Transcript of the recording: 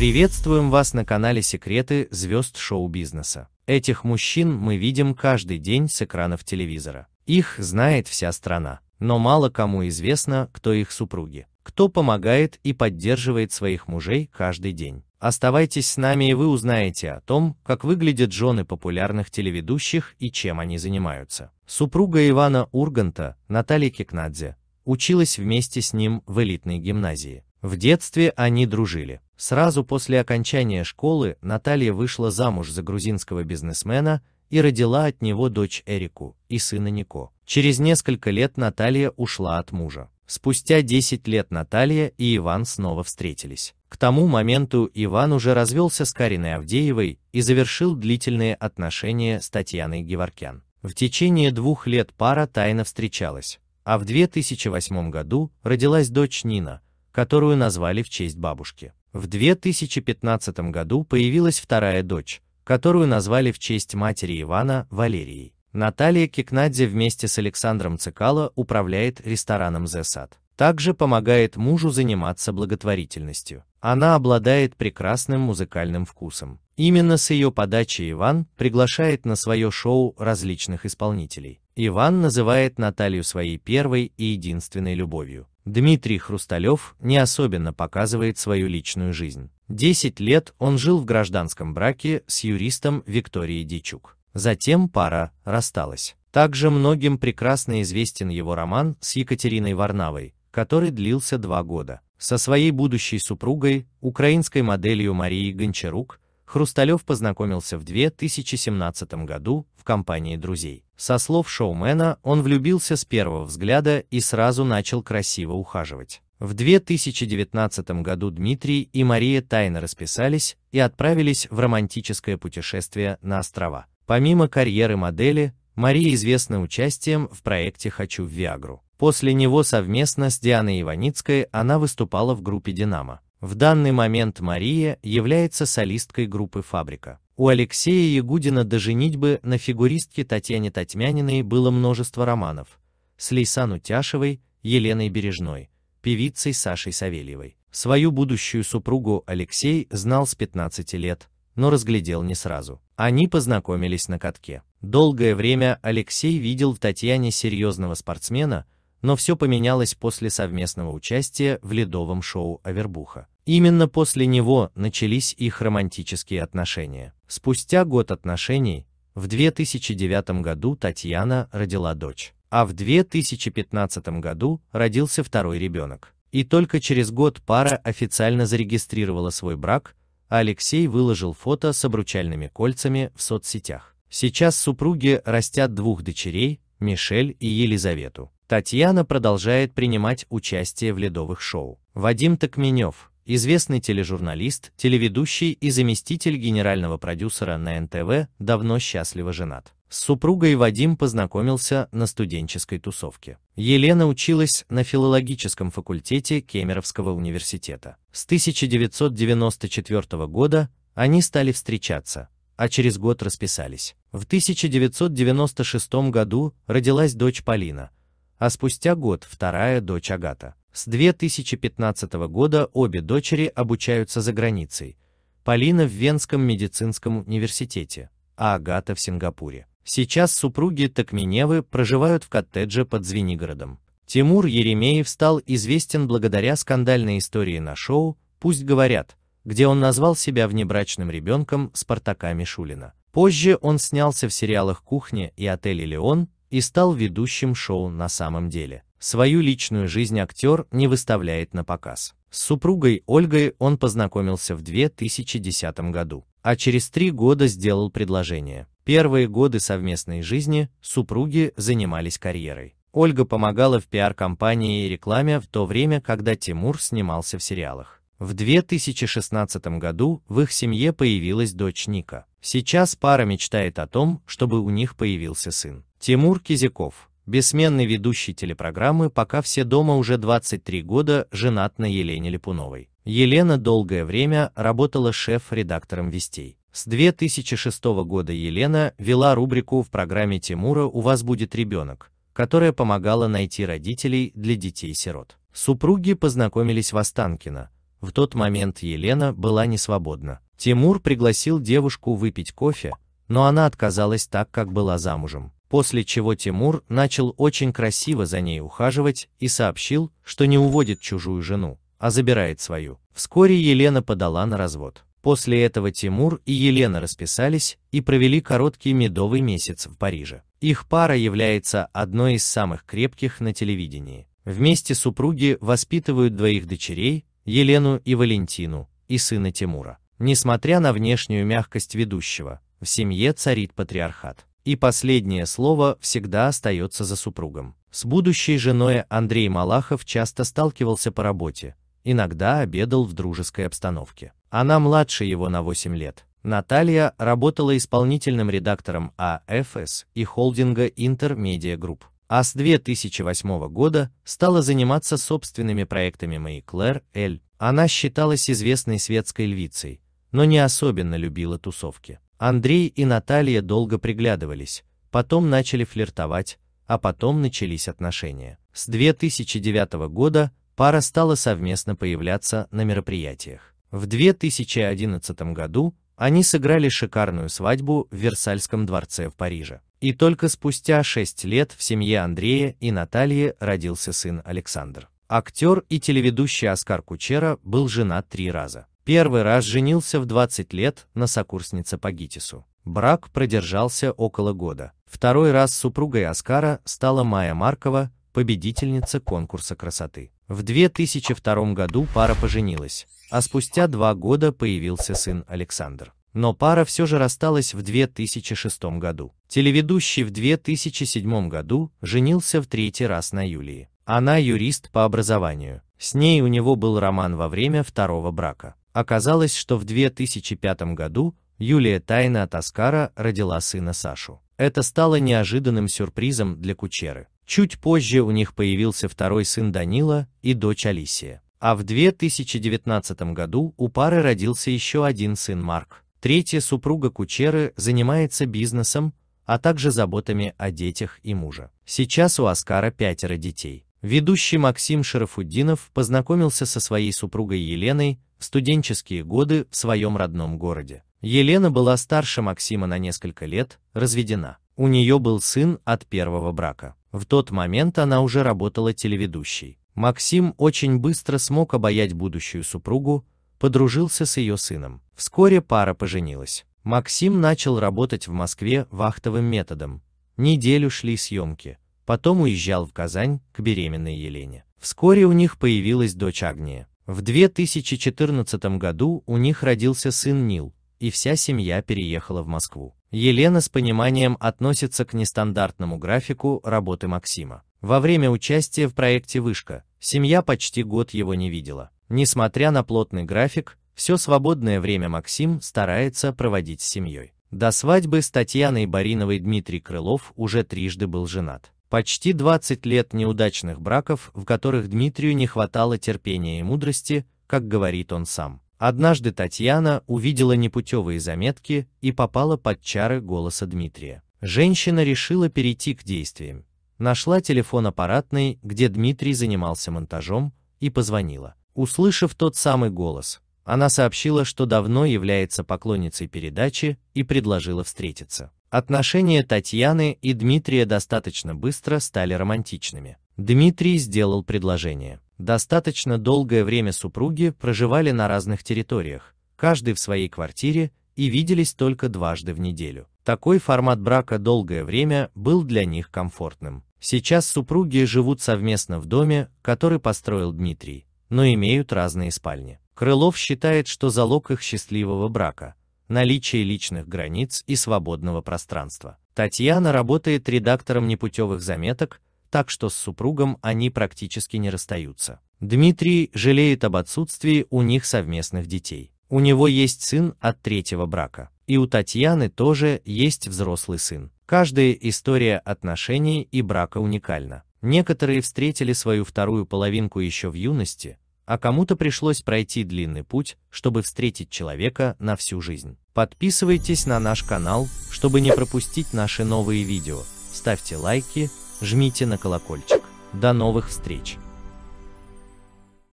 Приветствуем вас на канале Секреты звезд шоу-бизнеса. Этих мужчин мы видим каждый день с экранов телевизора. Их знает вся страна, но мало кому известно, кто их супруги, кто помогает и поддерживает своих мужей каждый день. Оставайтесь с нами и вы узнаете о том, как выглядят жены популярных телеведущих и чем они занимаются. Супруга Ивана Урганта, Наталья Кикнадзе, училась вместе с ним в элитной гимназии. В детстве они дружили. Сразу после окончания школы Наталья вышла замуж за грузинского бизнесмена и родила от него дочь Эрику и сына Нико. Через несколько лет Наталья ушла от мужа. Спустя 10 лет Наталья и Иван снова встретились. К тому моменту Иван уже развелся с Кариной Авдеевой и завершил длительные отношения с Татьяной Геворкян. В течение двух лет пара тайно встречалась, а в 2008 году родилась дочь Нина – которую назвали в честь бабушки. В 2015 году появилась вторая дочь, которую назвали в честь матери Ивана Валерии. Наталья Кикнадзе вместе с Александром Цикало управляет рестораном «Зесад». Также помогает мужу заниматься благотворительностью. Она обладает прекрасным музыкальным вкусом. Именно с ее подачи Иван приглашает на свое шоу различных исполнителей. Иван называет Наталью своей первой и единственной любовью. Дмитрий Хрусталев не особенно показывает свою личную жизнь. 10 лет он жил в гражданском браке с юристом Викторией Дичук. Затем пара рассталась. Также многим прекрасно известен его роман с Екатериной Варнавой, который длился два года. Со своей будущей супругой, украинской моделью Марией Гончарук, Хрусталев познакомился в 2017 году в компании друзей. Со слов шоумена, он влюбился с первого взгляда и сразу начал красиво ухаживать. В 2019 году Дмитрий и Мария тайно расписались и отправились в романтическое путешествие на острова. Помимо карьеры модели, Мария известна участием в проекте «Хочу в Виагру». После него совместно с Дианой Иваницкой она выступала в группе «Динамо». В данный момент Мария является солисткой группы «Фабрика». У Алексея Ягудина до женитьбы на фигуристке Татьяне Татьмяниной было множество романов с Лейсан Утяшевой, Еленой Бережной, певицей Сашей Савельевой. Свою будущую супругу Алексей знал с 15 лет, но разглядел не сразу. Они познакомились на катке. Долгое время Алексей видел в Татьяне серьезного спортсмена, но все поменялось после совместного участия в ледовом шоу Авербуха. Именно после него начались их романтические отношения. Спустя год отношений, в 2009 году Татьяна родила дочь, а в 2015 году родился второй ребенок. И только через год пара официально зарегистрировала свой брак, а Алексей выложил фото с обручальными кольцами в соцсетях. Сейчас супруги растят двух дочерей, Мишель и Елизавету. Татьяна продолжает принимать участие в ледовых шоу. Вадим Токменев, известный тележурналист, телеведущий и заместитель генерального продюсера на НТВ, давно счастливо женат. С супругой Вадим познакомился на студенческой тусовке. Елена училась на филологическом факультете Кемеровского университета. С 1994 года они стали встречаться, а через год расписались. В 1996 году родилась дочь Полина, а спустя год вторая дочь Агата. С 2015 года обе дочери обучаются за границей. Полина в Венском медицинском университете, а Агата в Сингапуре. Сейчас супруги Токменевы проживают в коттедже под Звенигородом. Тимур Еремеев стал известен благодаря скандальной истории на шоу «Пусть говорят», где он назвал себя внебрачным ребенком Спартака Мишулина. Позже он снялся в сериалах «Кухня» и «Отель Леон» и стал ведущим шоу «На самом деле». Свою личную жизнь актер не выставляет на показ. С супругой Ольгой он познакомился в 2010 году, а через три года сделал предложение. Первые годы совместной жизни супруги занимались карьерой. Ольга помогала в пиар-компании и рекламе в то время, когда Тимур снимался в сериалах. В 2016 году в их семье появилась дочь Ника. Сейчас пара мечтает о том, чтобы у них появился сын. Тимур Кизяков бессменный ведущий телепрограммы «Пока все дома» уже 23 года женат на Елене Липуновой. Елена долгое время работала шеф-редактором «Вестей». С 2006 года Елена вела рубрику в программе Тимура «У вас будет ребенок», которая помогала найти родителей для детей-сирот. Супруги познакомились в Останкино. В тот момент Елена была не свободна. Тимур пригласил девушку выпить кофе, но она отказалась так, как была замужем после чего Тимур начал очень красиво за ней ухаживать и сообщил, что не уводит чужую жену, а забирает свою. Вскоре Елена подала на развод. После этого Тимур и Елена расписались и провели короткий медовый месяц в Париже. Их пара является одной из самых крепких на телевидении. Вместе супруги воспитывают двоих дочерей, Елену и Валентину, и сына Тимура. Несмотря на внешнюю мягкость ведущего, в семье царит патриархат и последнее слово всегда остается за супругом. С будущей женой Андрей Малахов часто сталкивался по работе, иногда обедал в дружеской обстановке. Она младше его на 8 лет. Наталья работала исполнительным редактором АФС и холдинга Интермедиа Групп, а с 2008 года стала заниматься собственными проектами Мэри Клэр Эль. Она считалась известной светской львицей, но не особенно любила тусовки. Андрей и Наталья долго приглядывались, потом начали флиртовать, а потом начались отношения. С 2009 года пара стала совместно появляться на мероприятиях. В 2011 году они сыграли шикарную свадьбу в Версальском дворце в Париже. И только спустя 6 лет в семье Андрея и Натальи родился сын Александр. Актер и телеведущий Оскар Кучера был женат три раза. Первый раз женился в 20 лет на сокурснице по ГИТИСу. Брак продержался около года. Второй раз супругой Оскара стала Майя Маркова, победительница конкурса красоты. В 2002 году пара поженилась, а спустя два года появился сын Александр. Но пара все же рассталась в 2006 году. Телеведущий в 2007 году женился в третий раз на Юлии. Она юрист по образованию. С ней у него был роман во время второго брака. Оказалось, что в 2005 году Юлия тайно от Оскара родила сына Сашу. Это стало неожиданным сюрпризом для Кучеры. Чуть позже у них появился второй сын Данила и дочь Алисия. А в 2019 году у пары родился еще один сын Марк. Третья супруга Кучеры занимается бизнесом, а также заботами о детях и мужа. Сейчас у Оскара пятеро детей. Ведущий Максим Шарафуддинов познакомился со своей супругой Еленой в студенческие годы в своем родном городе. Елена была старше Максима на несколько лет, разведена. У нее был сын от первого брака. В тот момент она уже работала телеведущей. Максим очень быстро смог обаять будущую супругу, подружился с ее сыном. Вскоре пара поженилась. Максим начал работать в Москве вахтовым методом. Неделю шли съемки. Потом уезжал в Казань к беременной Елене. Вскоре у них появилась дочь Агния. В 2014 году у них родился сын Нил, и вся семья переехала в Москву. Елена с пониманием относится к нестандартному графику работы Максима. Во время участия в проекте «Вышка» семья почти год его не видела. Несмотря на плотный график, все свободное время Максим старается проводить с семьей. До свадьбы с Татьяной Бариновой Дмитрий Крылов уже трижды был женат. Почти 20 лет неудачных браков, в которых Дмитрию не хватало терпения и мудрости, как говорит он сам. Однажды Татьяна увидела непутевые заметки и попала под чары голоса Дмитрия. Женщина решила перейти к действиям. Нашла телефон аппаратный, где Дмитрий занимался монтажом, и позвонила. Услышав тот самый голос, она сообщила, что давно является поклонницей передачи и предложила встретиться. Отношения Татьяны и Дмитрия достаточно быстро стали романтичными. Дмитрий сделал предложение. Достаточно долгое время супруги проживали на разных территориях, каждый в своей квартире и виделись только дважды в неделю. Такой формат брака долгое время был для них комфортным. Сейчас супруги живут совместно в доме, который построил Дмитрий, но имеют разные спальни. Крылов считает, что залог их счастливого брака наличие личных границ и свободного пространства. Татьяна работает редактором непутевых заметок, так что с супругом они практически не расстаются. Дмитрий жалеет об отсутствии у них совместных детей. У него есть сын от третьего брака. И у Татьяны тоже есть взрослый сын. Каждая история отношений и брака уникальна. Некоторые встретили свою вторую половинку еще в юности, а кому-то пришлось пройти длинный путь, чтобы встретить человека на всю жизнь. Подписывайтесь на наш канал, чтобы не пропустить наши новые видео, ставьте лайки, жмите на колокольчик. До новых встреч!